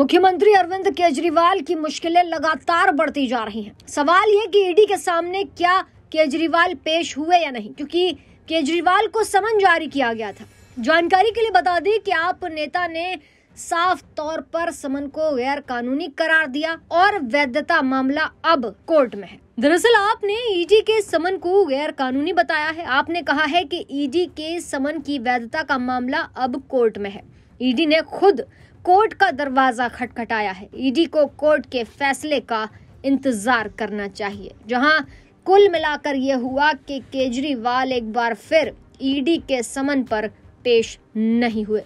मुख्यमंत्री अरविंद केजरीवाल की मुश्किलें लगातार बढ़ती जा रही हैं सवाल ये कि ईडी के सामने क्या केजरीवाल पेश हुए या नहीं क्योंकि केजरीवाल को समन जारी किया गया था जानकारी के लिए बता दें कि आप नेता ने साफ तौर पर समन को गैर कानूनी करार दिया और वैधता मामला अब कोर्ट में है दरअसल आपने ईडी के समन को गैर कानूनी बताया है आपने कहा है कि ईडी के समन की वैधता का मामला अब कोर्ट में है ईडी ने खुद कोर्ट का दरवाज़ा खटखटाया है ईडी को कोर्ट के फैसले का इंतज़ार करना चाहिए जहां कुल मिलाकर यह हुआ कि केजरीवाल एक बार फिर ईडी के समन पर पेश नहीं हुए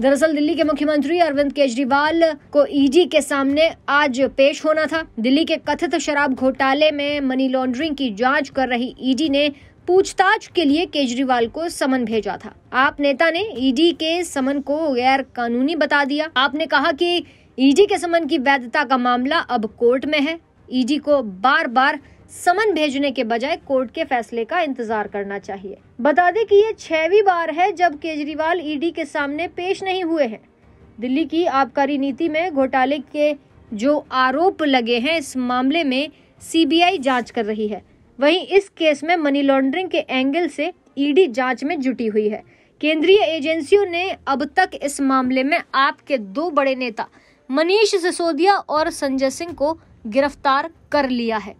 दरअसल दिल्ली के मुख्यमंत्री अरविंद केजरीवाल को ईडी के सामने आज पेश होना था दिल्ली के कथित शराब घोटाले में मनी लॉन्ड्रिंग की जांच कर रही ईडी ने पूछताछ के लिए केजरीवाल को समन भेजा था आप नेता ने ईडी के समन को गैर कानूनी बता दिया आपने कहा कि ईडी के समन की वैधता का मामला अब कोर्ट में है ईडी को बार बार समन भेजने के बजाय कोर्ट के फैसले का इंतजार करना चाहिए बता दें कि ये छवी बार है जब केजरीवाल ईडी के सामने पेश नहीं हुए हैं दिल्ली की आबकारी नीति में घोटाले के जो आरोप लगे हैं इस मामले में सीबीआई जांच कर रही है वहीं इस केस में मनी लॉन्ड्रिंग के एंगल से ईडी जांच में जुटी हुई है केंद्रीय एजेंसियों ने अब तक इस मामले में आपके दो बड़े नेता मनीष सिसोदिया और संजय सिंह को गिरफ्तार कर लिया है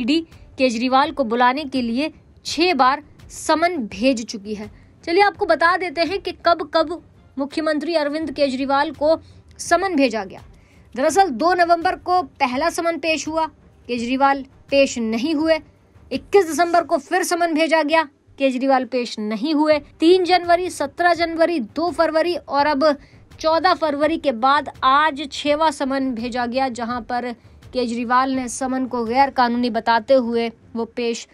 ईडी केजरीवाल को बुलाने के लिए छह बार समन भेज चुकी है चलिए आपको बता देते हैं कि कब कब मुख्यमंत्री अरविंद केजरीवाल को समन भेजा गया दरअसल 2 नवंबर को पहला समन पेश हुआ केजरीवाल पेश नहीं हुए 21 दिसंबर को फिर समन भेजा गया केजरीवाल पेश नहीं हुए तीन जनवरी सत्रह जनवरी दो फरवरी और अब चौदह फरवरी के बाद आज छेवा समन भेजा गया जहां पर केजरीवाल ने समन को गैर कानूनी बताते हुए वो पेश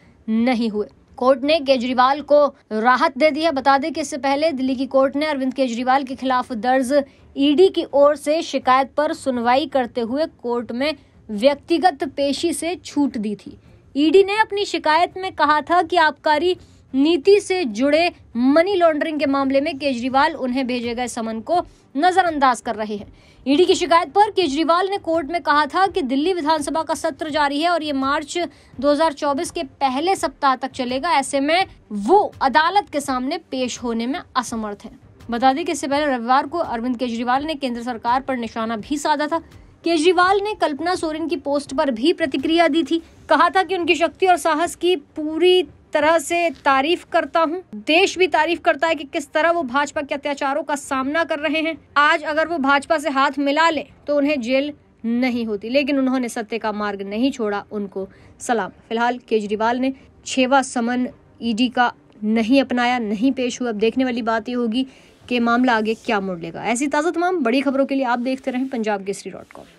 नहीं हुए कोर्ट ने केजरीवाल को राहत दे दी है बता दें कि इससे पहले दिल्ली की कोर्ट ने अरविंद केजरीवाल के खिलाफ दर्ज ईडी की ओर से शिकायत पर सुनवाई करते हुए कोर्ट में व्यक्तिगत पेशी से छूट दी थी ईडी ने अपनी शिकायत में कहा था कि आबकारी नीति से जुड़े मनी लॉन्ड्रिंग के मामले में केजरीवाल उन्हें भेजे गए समन को नजरअंदाज कर रहे हैं ईडी की शिकायत पर केजरीवाल ने कोर्ट में कहा था कि दिल्ली विधानसभा का सत्र जारी है और ये मार्च 2024 के पहले सप्ताह तक चलेगा ऐसे में वो अदालत के सामने पेश होने में असमर्थ है बता दें कि इससे पहले रविवार को अरविंद केजरीवाल ने केंद्र सरकार पर निशाना भी साधा था केजरीवाल ने कल्पना सोरेन की पोस्ट पर भी प्रतिक्रिया दी थी कहा था कि उनकी शक्ति और साहस की पूरी तरह से तारीफ करता हूँ देश भी तारीफ करता है कि किस तरह वो भाजपा के अत्याचारों का सामना कर रहे हैं आज अगर वो भाजपा से हाथ मिला ले तो उन्हें जेल नहीं होती लेकिन उन्होंने सत्य का मार्ग नहीं छोड़ा उनको सलाम फिलहाल केजरीवाल ने छेवा समन ईडी का नहीं अपनाया नहीं पेश हुआ अब देखने वाली बात ये होगी कि मामला आगे क्या मोड़ लेगा ऐसी ताज़ा तमाम बड़ी खबरों के लिए आप देखते रहें पंजाब केसरी डॉट कॉम